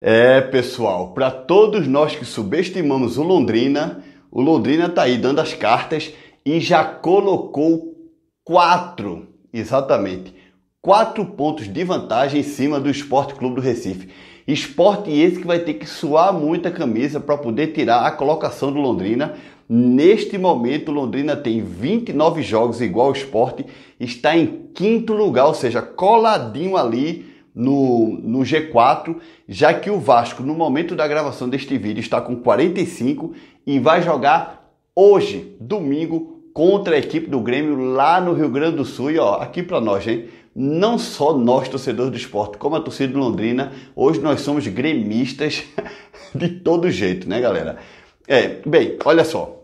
É, pessoal, para todos nós que subestimamos o Londrina, o Londrina tá aí dando as cartas e já colocou quatro, exatamente, quatro pontos de vantagem em cima do Esporte Clube do Recife. Esporte esse que vai ter que suar muita camisa para poder tirar a colocação do Londrina. Neste momento, Londrina tem 29 jogos igual ao esporte, está em quinto lugar, ou seja, coladinho ali no, no G4, já que o Vasco, no momento da gravação deste vídeo, está com 45 e vai jogar hoje, domingo, contra a equipe do Grêmio lá no Rio Grande do Sul. E ó, aqui para nós, hein? Não só nós, torcedores do esporte, como a torcida de Londrina, hoje nós somos gremistas de todo jeito, né, galera? É, bem, olha só.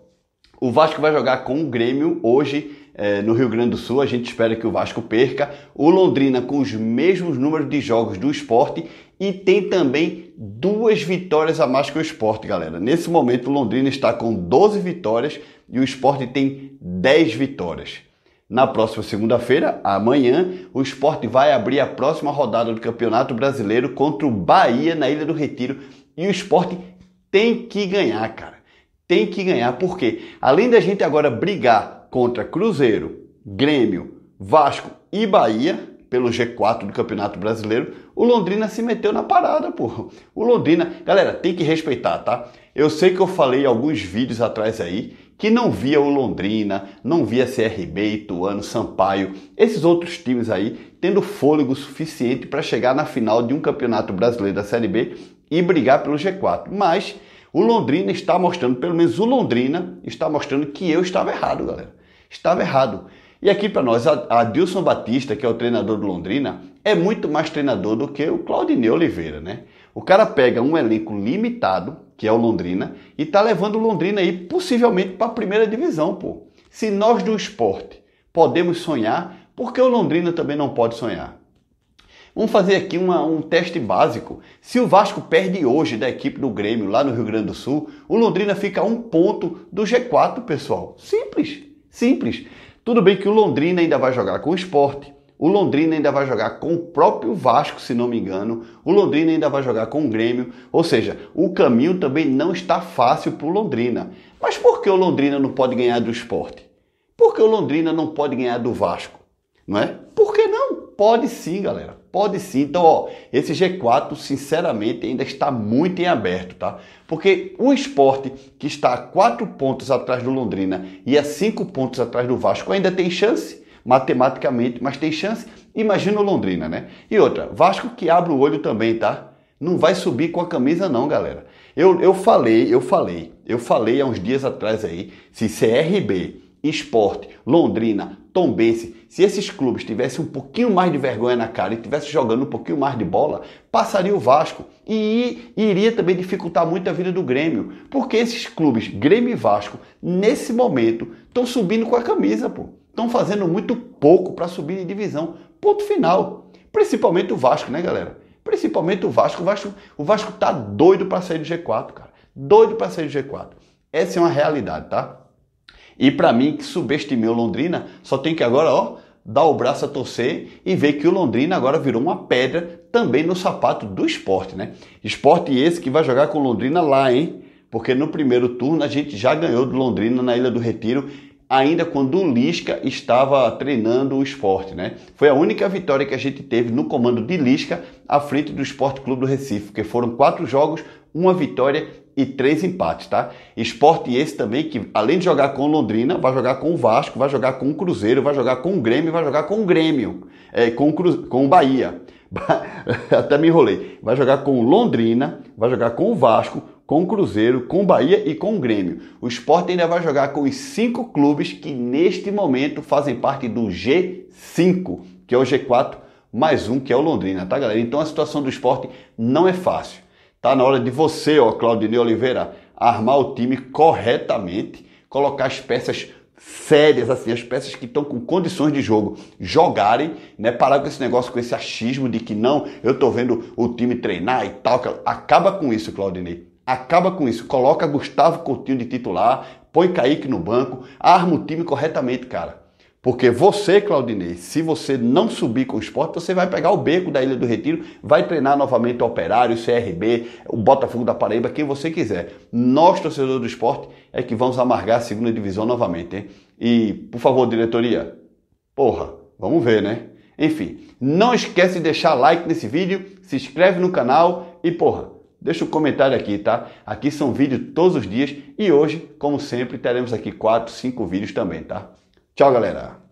O Vasco vai jogar com o Grêmio hoje é, no Rio Grande do Sul. A gente espera que o Vasco perca. O Londrina com os mesmos números de jogos do esporte e tem também duas vitórias a mais que o esporte, galera. Nesse momento, o Londrina está com 12 vitórias e o esporte tem 10 vitórias. Na próxima segunda-feira, amanhã, o esporte vai abrir a próxima rodada do Campeonato Brasileiro contra o Bahia na Ilha do Retiro e o esporte tem que ganhar, cara tem que ganhar, porque além da gente agora brigar contra Cruzeiro, Grêmio, Vasco e Bahia pelo G4 do Campeonato Brasileiro, o Londrina se meteu na parada, porra. O Londrina, galera, tem que respeitar, tá? Eu sei que eu falei alguns vídeos atrás aí que não via o Londrina, não via CRB, Ituano, Sampaio, esses outros times aí tendo fôlego suficiente para chegar na final de um Campeonato Brasileiro da Série B e brigar pelo G4. Mas o Londrina está mostrando, pelo menos o Londrina está mostrando que eu estava errado, galera. Estava errado. E aqui para nós, a Adilson Batista, que é o treinador do Londrina, é muito mais treinador do que o Claudinei Oliveira, né? O cara pega um elenco limitado, que é o Londrina, e tá levando o Londrina aí possivelmente para a primeira divisão, pô. Se nós do esporte podemos sonhar, por que o Londrina também não pode sonhar? Vamos fazer aqui uma, um teste básico. Se o Vasco perde hoje da equipe do Grêmio lá no Rio Grande do Sul, o Londrina fica a um ponto do G4, pessoal. Simples, simples. Tudo bem que o Londrina ainda vai jogar com o esporte. O Londrina ainda vai jogar com o próprio Vasco, se não me engano. O Londrina ainda vai jogar com o Grêmio. Ou seja, o caminho também não está fácil para o Londrina. Mas por que o Londrina não pode ganhar do esporte? Por que o Londrina não pode ganhar do Vasco? Não é? Pode sim, galera. Pode sim. Então, ó, esse G4, sinceramente, ainda está muito em aberto, tá? Porque o esporte que está a 4 pontos atrás do Londrina e a 5 pontos atrás do Vasco ainda tem chance, matematicamente, mas tem chance. Imagina o Londrina, né? E outra, Vasco que abre o olho também, tá? Não vai subir com a camisa, não, galera. Eu, eu falei, eu falei, eu falei há uns dias atrás aí, se CRB, Esporte, Londrina Tombense, se esses clubes tivessem um pouquinho mais de vergonha na cara e tivessem jogando um pouquinho mais de bola, passaria o Vasco e iria também dificultar muito a vida do Grêmio, porque esses clubes, Grêmio e Vasco, nesse momento estão subindo com a camisa, pô. Estão fazendo muito pouco para subir de divisão. Ponto final. Principalmente o Vasco, né, galera? Principalmente o Vasco. O Vasco, o Vasco tá doido para sair do G4, cara. Doido para sair do G4. Essa é uma realidade, tá? E para mim, que subestimei o Londrina, só tem que agora, ó, dar o braço a torcer e ver que o Londrina agora virou uma pedra também no sapato do esporte, né? Esporte esse que vai jogar com o Londrina lá, hein? Porque no primeiro turno a gente já ganhou do Londrina na Ilha do Retiro ainda quando o Lisca estava treinando o esporte, né? Foi a única vitória que a gente teve no comando de Lisca à frente do Esporte Clube do Recife, que foram quatro jogos, uma vitória e três empates, tá? Esporte esse também que, além de jogar com Londrina, vai jogar com o Vasco, vai jogar com o Cruzeiro, vai jogar com o Grêmio, vai jogar com o Grêmio, é, com, o Cruzeiro, com o Bahia. Até me enrolei. Vai jogar com o Londrina, vai jogar com o Vasco, com o Cruzeiro, com o Bahia e com o Grêmio. O Sport ainda vai jogar com os cinco clubes que neste momento fazem parte do G5, que é o G4 mais um, que é o Londrina, tá galera? Então a situação do esporte não é fácil. Tá na hora de você, ó, Claudinei Oliveira, armar o time corretamente, colocar as peças sérias, assim, as peças que estão com condições de jogo jogarem, né? Parar com esse negócio, com esse achismo de que não, eu tô vendo o time treinar e tal. Acaba com isso, Claudinei. Acaba com isso. Coloca Gustavo Coutinho de titular, põe Kaique no banco, arma o time corretamente, cara. Porque você, Claudinei, se você não subir com o esporte, você vai pegar o beco da Ilha do Retiro, vai treinar novamente o Operário, o CRB, o Botafogo da Paraíba, quem você quiser. Nós, torcedores do esporte, é que vamos amargar a segunda divisão novamente, hein? E, por favor, diretoria, porra, vamos ver, né? Enfim, não esquece de deixar like nesse vídeo, se inscreve no canal e, porra, Deixa o um comentário aqui, tá? Aqui são vídeos todos os dias e hoje, como sempre, teremos aqui 4, 5 vídeos também, tá? Tchau, galera!